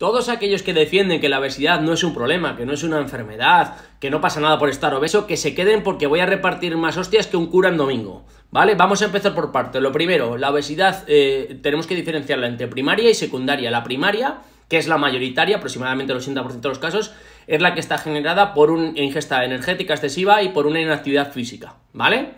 Todos aquellos que defienden que la obesidad no es un problema, que no es una enfermedad, que no pasa nada por estar obeso, que se queden porque voy a repartir más hostias que un cura en domingo. ¿Vale? Vamos a empezar por partes. Lo primero, la obesidad eh, tenemos que diferenciarla entre primaria y secundaria. La primaria, que es la mayoritaria, aproximadamente el 80% de los casos, es la que está generada por una ingesta energética excesiva y por una inactividad física. ¿Vale?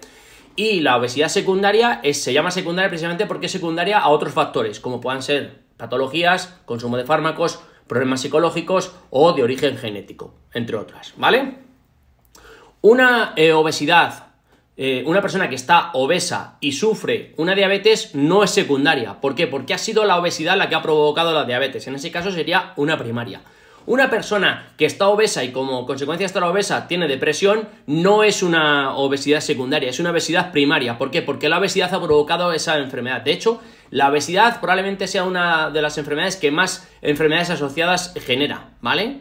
Y la obesidad secundaria se llama secundaria precisamente porque es secundaria a otros factores, como puedan ser patologías, consumo de fármacos, problemas psicológicos o de origen genético, entre otras, ¿vale? Una eh, obesidad, eh, una persona que está obesa y sufre una diabetes no es secundaria. ¿Por qué? Porque ha sido la obesidad la que ha provocado la diabetes. En ese caso sería una primaria. Una persona que está obesa y como consecuencia de estar obesa tiene depresión no es una obesidad secundaria, es una obesidad primaria. ¿Por qué? Porque la obesidad ha provocado esa enfermedad. De hecho, la obesidad probablemente sea una de las enfermedades que más enfermedades asociadas genera, ¿vale?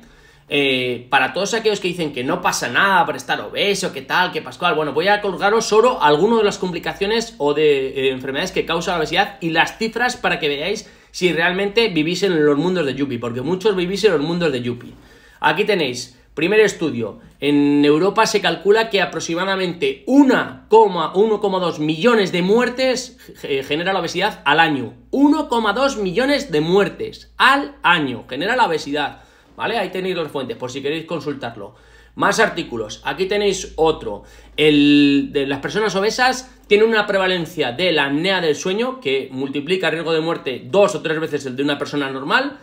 Eh, para todos aquellos que dicen que no pasa nada por estar obeso, que tal, que Pascual, bueno, voy a colgaros solo algunas de las complicaciones o de eh, enfermedades que causa la obesidad y las cifras para que veáis si realmente vivís en los mundos de Yuppie, porque muchos vivís en los mundos de Yuppie. Aquí tenéis, primer estudio, en Europa se calcula que aproximadamente 1,2 millones de muertes eh, genera la obesidad al año. 1,2 millones de muertes al año genera la obesidad. ¿vale? Ahí tenéis las fuentes por si queréis consultarlo. Más artículos. Aquí tenéis otro. El de las personas obesas tiene una prevalencia de la apnea del sueño que multiplica el riesgo de muerte dos o tres veces el de una persona normal.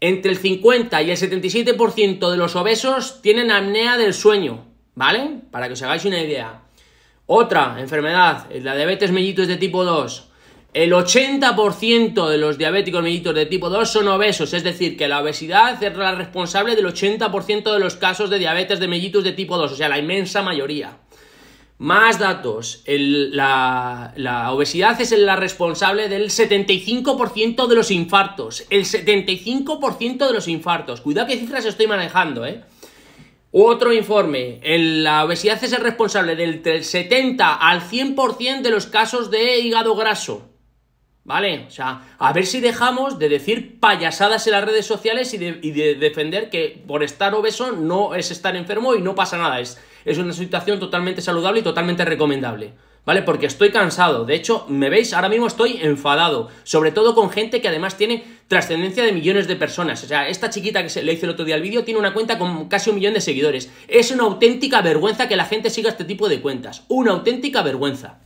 Entre el 50 y el 77% de los obesos tienen apnea del sueño, ¿vale? Para que os hagáis una idea. Otra enfermedad, la diabetes mellitus de tipo 2. El 80% de los diabéticos mellitus de tipo 2 son obesos, es decir, que la obesidad es la responsable del 80% de los casos de diabetes de mellitus de tipo 2, o sea, la inmensa mayoría. Más datos. la, obesidad es la responsable del 75% de los infartos. El 75% de los infartos. Cuidado qué cifras estoy manejando, ¿eh? Otro informe. la obesidad es el responsable del 70 al 100% de los casos de hígado graso. ¿Vale? O sea, a ver si dejamos de decir payasadas en las redes sociales y de, defender que por estar obeso no es estar enfermo y no pasa nada. Es, es una situación totalmente saludable y totalmente recomendable. ¿vale? Porque estoy cansado. De hecho, me veis, ahora mismo estoy enfadado. Sobre todo con gente que además tiene trascendencia de millones de personas. O sea, esta chiquita que se le hice el otro día el vídeo tiene una cuenta con casi un millón de seguidores. Es una auténtica vergüenza que la gente siga este tipo de cuentas. Una auténtica vergüenza.